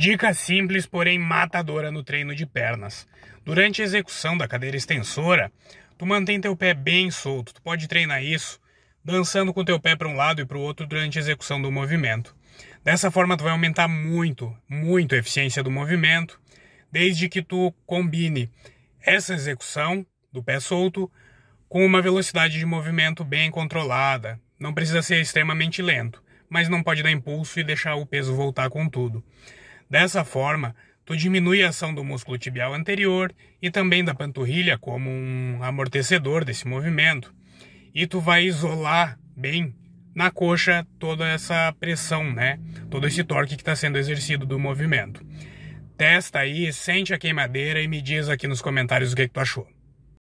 Dica simples, porém matadora no treino de pernas. Durante a execução da cadeira extensora, tu mantém teu pé bem solto. Tu pode treinar isso dançando com teu pé para um lado e para o outro durante a execução do movimento. Dessa forma tu vai aumentar muito, muito a eficiência do movimento, desde que tu combine essa execução do pé solto com uma velocidade de movimento bem controlada. Não precisa ser extremamente lento, mas não pode dar impulso e deixar o peso voltar com tudo. Dessa forma, tu diminui a ação do músculo tibial anterior e também da panturrilha como um amortecedor desse movimento. E tu vai isolar bem na coxa toda essa pressão, né? Todo esse torque que está sendo exercido do movimento. Testa aí, sente a queimadeira e me diz aqui nos comentários o que, que tu achou.